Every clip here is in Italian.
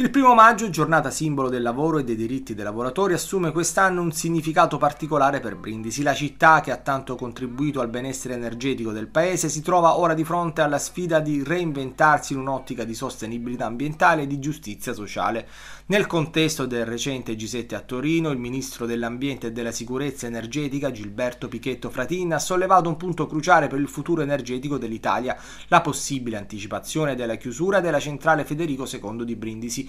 Il primo maggio, giornata simbolo del lavoro e dei diritti dei lavoratori, assume quest'anno un significato particolare per Brindisi. La città, che ha tanto contribuito al benessere energetico del paese, si trova ora di fronte alla sfida di reinventarsi in un'ottica di sostenibilità ambientale e di giustizia sociale. Nel contesto del recente G7 a Torino, il ministro dell'Ambiente e della Sicurezza energetica Gilberto Pichetto Fratin ha sollevato un punto cruciale per il futuro energetico dell'Italia, la possibile anticipazione della chiusura della centrale Federico II di Brindisi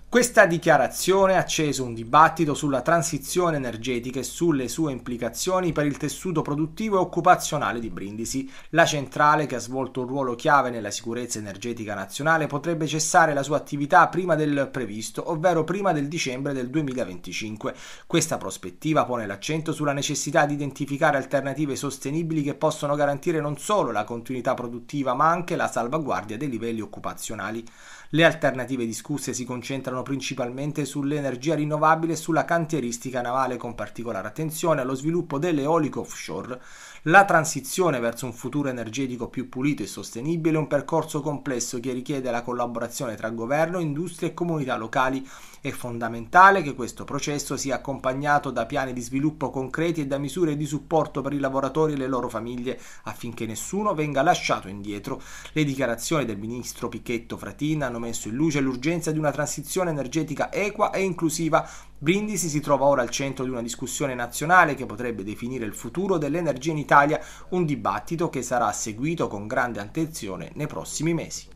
Questa dichiarazione ha acceso un dibattito sulla transizione energetica e sulle sue implicazioni per il tessuto produttivo e occupazionale di Brindisi. La centrale, che ha svolto un ruolo chiave nella sicurezza energetica nazionale, potrebbe cessare la sua attività prima del previsto, ovvero prima del dicembre del 2025. Questa prospettiva pone l'accento sulla necessità di identificare alternative sostenibili che possono garantire non solo la continuità produttiva ma anche la salvaguardia dei livelli occupazionali. Le alternative discusse si concentrano puntano principalmente sull'energia rinnovabile e sulla cantieristica navale con particolare attenzione allo sviluppo dell'eolico offshore. La transizione verso un futuro energetico più pulito e sostenibile è un percorso complesso che richiede la collaborazione tra governo, industrie e comunità locali. È fondamentale che questo processo sia accompagnato da piani di sviluppo concreti e da misure di supporto per i lavoratori e le loro famiglie affinché nessuno venga lasciato indietro. Le dichiarazioni del ministro Pichetto Fratin hanno messo in luce l'urgenza di una transizione energetica equa e inclusiva. Brindisi si trova ora al centro di una discussione nazionale che potrebbe definire il futuro dell'energia in Italia, un dibattito che sarà seguito con grande attenzione nei prossimi mesi.